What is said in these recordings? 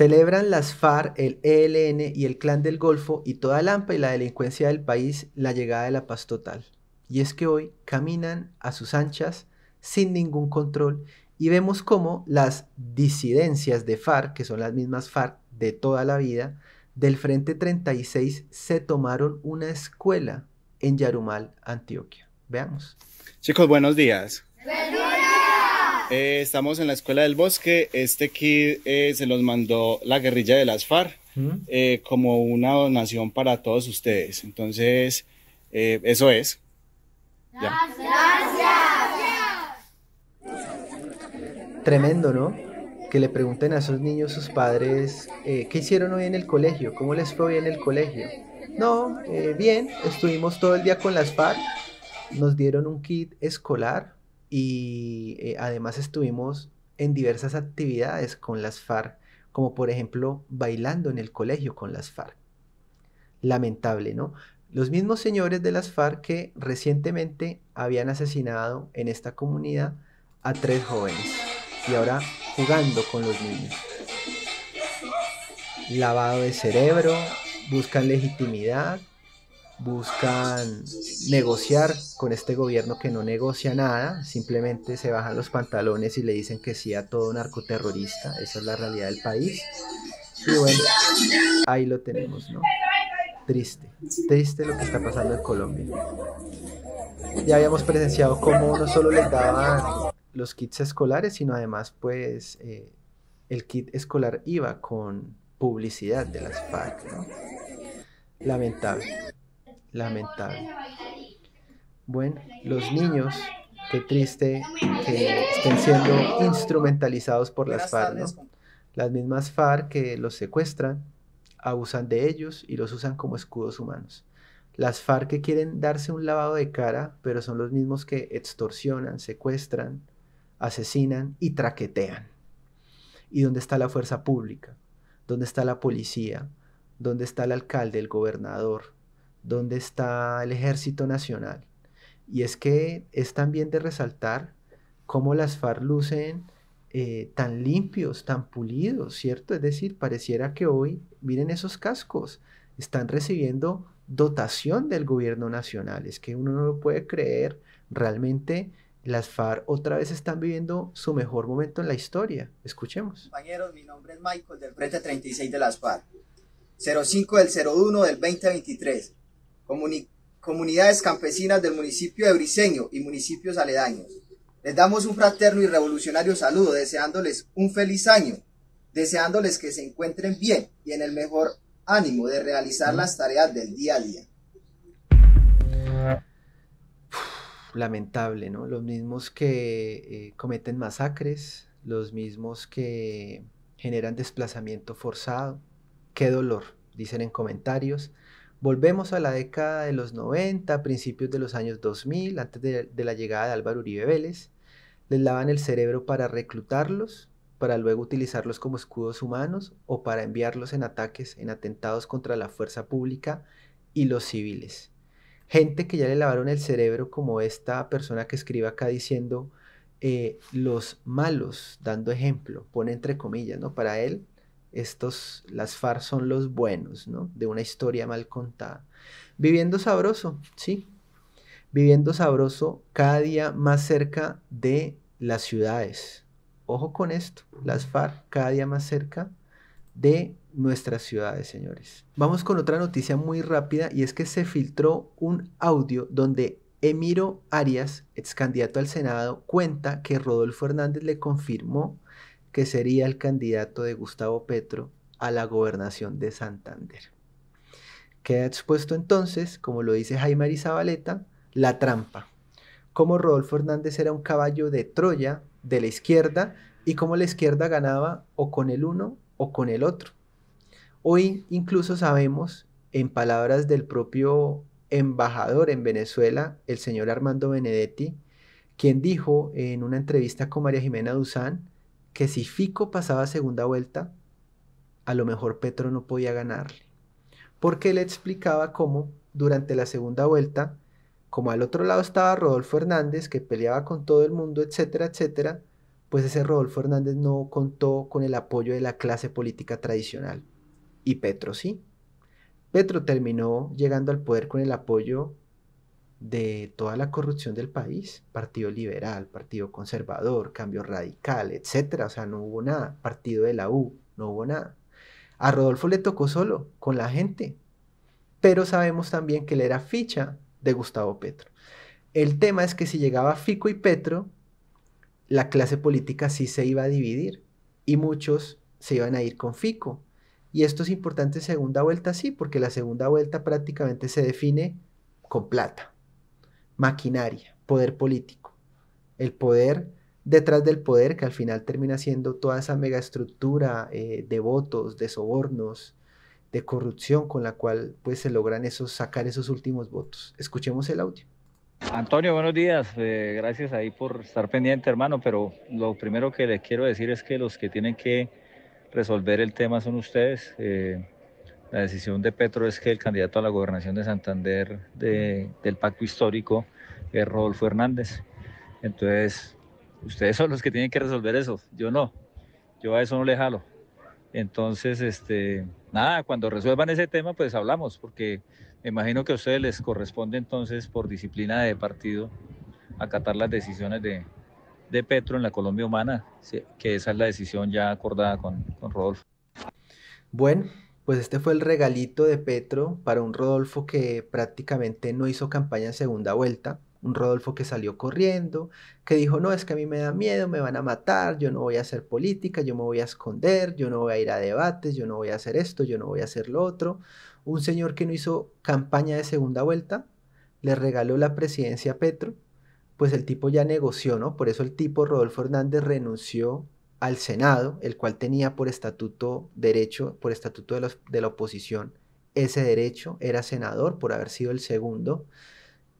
Celebran las FARC, el ELN y el Clan del Golfo y toda la AMPA y la delincuencia del país la llegada de la paz total. Y es que hoy caminan a sus anchas sin ningún control y vemos cómo las disidencias de FARC, que son las mismas FARC de toda la vida, del Frente 36 se tomaron una escuela en Yarumal, Antioquia. Veamos. Chicos, buenos días. Eh, estamos en la Escuela del Bosque. Este kit eh, se los mandó la guerrilla de las FARC eh, como una donación para todos ustedes. Entonces, eso es. Gracias. Tremendo, ¿no? Que le pregunten a esos niños, sus padres, ¿qué hicieron hoy en el colegio? ¿Cómo les fue hoy en el colegio? No, bien, estuvimos todo el día con las FARC. Nos dieron un kit escolar y eh, además estuvimos en diversas actividades con las FARC, como por ejemplo bailando en el colegio con las FARC. Lamentable, ¿no? Los mismos señores de las FARC que recientemente habían asesinado en esta comunidad a tres jóvenes y ahora jugando con los niños. Lavado de cerebro, buscan legitimidad buscan negociar con este gobierno que no negocia nada, simplemente se bajan los pantalones y le dicen que sí a todo narcoterrorista, esa es la realidad del país. Y bueno, ahí lo tenemos, ¿no? Triste, triste lo que está pasando en Colombia. Ya habíamos presenciado cómo no solo les daban los kits escolares, sino además pues eh, el kit escolar iba con publicidad de las FARC, ¿no? Lamentable lamentable. Bueno, los niños, qué triste que estén siendo instrumentalizados por las FARC, Las mismas FARC que los secuestran, abusan de ellos y los usan como escudos humanos. Las FARC que quieren darse un lavado de cara, pero son los mismos que extorsionan, secuestran, asesinan y traquetean. ¿Y dónde está la fuerza pública? ¿Dónde está la policía? ¿Dónde está el alcalde, el gobernador, dónde está el Ejército Nacional. Y es que es también de resaltar cómo las FARC lucen eh, tan limpios, tan pulidos, ¿cierto? Es decir, pareciera que hoy, miren esos cascos, están recibiendo dotación del gobierno nacional. Es que uno no lo puede creer. Realmente las FARC otra vez están viviendo su mejor momento en la historia. Escuchemos. Compañeros, mi nombre es Michael del Frente 36 de las FARC. 05 del 01 del 2023 comunidades campesinas del municipio de Briceño y municipios aledaños. Les damos un fraterno y revolucionario saludo, deseándoles un feliz año, deseándoles que se encuentren bien y en el mejor ánimo de realizar las tareas del día a día. Lamentable, ¿no? Los mismos que eh, cometen masacres, los mismos que generan desplazamiento forzado. Qué dolor, dicen en comentarios. Volvemos a la década de los 90, principios de los años 2000, antes de, la llegada de Álvaro Uribe Vélez. Les lavan el cerebro para reclutarlos, para luego utilizarlos como escudos humanos o para enviarlos en ataques, en atentados contra la fuerza pública y los civiles. Gente que ya le lavaron el cerebro como esta persona que escribe acá diciendo eh, los malos, dando ejemplo, pone entre comillas, ¿no? Para él, estos, las FARC son los buenos, ¿no? De una historia mal contada. Viviendo sabroso, sí. Viviendo sabroso cada día más cerca de las ciudades. Ojo con esto, las FARC cada día más cerca de nuestras ciudades, señores. Vamos con otra noticia muy rápida y es que se filtró un audio donde Emiro Arias, ex candidato al Senado, cuenta que Rodolfo Hernández le confirmó que sería el candidato de Gustavo Petro a la gobernación de Santander. Queda expuesto entonces, como lo dice Jaime Arizabaleta, la trampa. Como Rodolfo Hernández era un caballo de Troya de la izquierda y cómo la izquierda ganaba o con el uno o con el otro. Hoy incluso sabemos, en palabras del propio embajador en Venezuela, el señor Armando Benedetti, quien dijo en una entrevista con María Jimena Duzán, que si Fico pasaba segunda vuelta, a lo mejor Petro no podía ganarle. Porque le explicaba cómo durante la segunda vuelta, como al otro lado estaba Rodolfo Hernández, que peleaba con todo el mundo, etcétera, etcétera, pues ese Rodolfo Hernández no contó con el apoyo de la clase política tradicional. Y Petro sí. Petro terminó llegando al poder con el apoyo de toda la corrupción del país, Partido Liberal, Partido Conservador, Cambio Radical, etcétera, o sea, no hubo nada, Partido de la U, no hubo nada. A Rodolfo le tocó solo, con la gente, pero sabemos también que él era ficha de Gustavo Petro. El tema es que si llegaba Fico y Petro, la clase política sí se iba a dividir y muchos se iban a ir con Fico. Y esto es importante segunda vuelta, sí, porque la segunda vuelta prácticamente se define con plata maquinaria, poder político. El poder detrás del poder que al final termina siendo toda esa megaestructura eh, de votos, de sobornos, de corrupción con la cual pues se logran esos, sacar esos últimos votos. Escuchemos el audio. Antonio, buenos días. Eh, gracias ahí por estar pendiente, hermano. Pero lo primero que le quiero decir es que los que tienen que resolver el tema son ustedes. Eh, la decisión de Petro es que el candidato a la gobernación de Santander del pacto histórico es Rodolfo Hernández. Entonces, ustedes son los que tienen que resolver eso, yo no, yo a eso no le jalo. Entonces, este, nada, cuando resuelvan ese tema, pues hablamos, porque me imagino que a ustedes les corresponde entonces, por disciplina de partido, acatar las decisiones de, de Petro en la Colombia humana, que esa es la decisión ya acordada con, con Rodolfo. Bueno, pues este fue el regalito de Petro para un Rodolfo que prácticamente no hizo campaña en segunda vuelta, un Rodolfo que salió corriendo, que dijo, no, es que a mí me da miedo, me van a matar, yo no voy a hacer política, yo me voy a esconder, yo no voy a ir a debates, yo no voy a hacer esto, yo no voy a hacer lo otro. Un señor que no hizo campaña de segunda vuelta, le regaló la presidencia a Petro, pues el tipo ya negoció, ¿no? Por eso el tipo Rodolfo Hernández renunció al Senado, el cual tenía por estatuto derecho, por estatuto de, de la oposición, ese derecho, era senador por haber sido el segundo,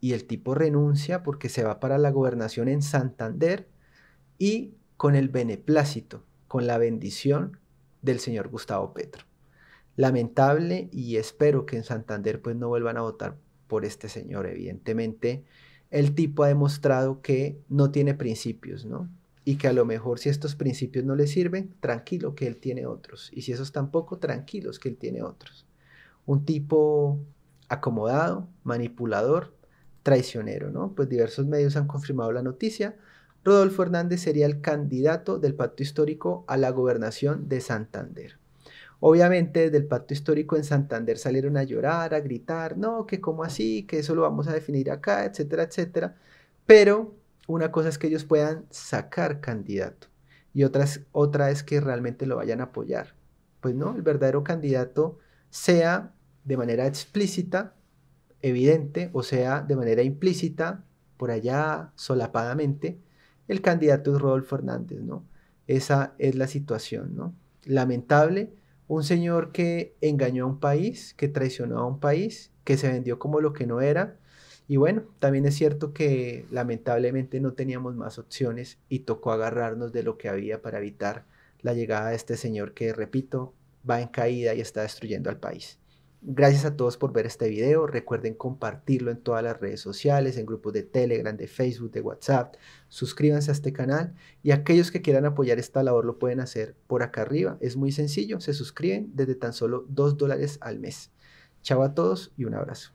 y el tipo renuncia porque se va para la gobernación en Santander y con el beneplácito, con la bendición del señor Gustavo Petro. Lamentable y espero que en Santander pues no vuelvan a votar por este señor, evidentemente. El tipo ha demostrado que no tiene principios, ¿no? y que a lo mejor si estos principios no le sirven, tranquilo que él tiene otros. Y si esos tampoco, tranquilos que él tiene otros. Un tipo acomodado, manipulador, traicionero, ¿no? Pues diversos medios han confirmado la noticia. Rodolfo Hernández sería el candidato del pacto histórico a la gobernación de Santander. Obviamente desde el pacto histórico en Santander salieron a llorar, a gritar, no, que cómo así, que eso lo vamos a definir acá, etcétera, etcétera. Pero una cosa es que ellos puedan sacar candidato y otra es, otra es que realmente lo vayan a apoyar. Pues no, el verdadero candidato sea de manera explícita, evidente, o sea, de manera implícita, por allá solapadamente, el candidato es Rodolfo Hernández, ¿no? Esa es la situación, ¿no? Lamentable, un señor que engañó a un país, que traicionó a un país, que se vendió como lo que no era, y bueno, también es cierto que lamentablemente no teníamos más opciones y tocó agarrarnos de lo que había para evitar la llegada de este señor que, repito, va en caída y está destruyendo al país. Gracias a todos por ver este video. Recuerden compartirlo en todas las redes sociales, en grupos de Telegram, de Facebook, de WhatsApp. Suscríbanse a este canal y aquellos que quieran apoyar esta labor lo pueden hacer por acá arriba. Es muy sencillo, se suscriben desde tan solo 2 dólares al mes. Chao a todos y un abrazo.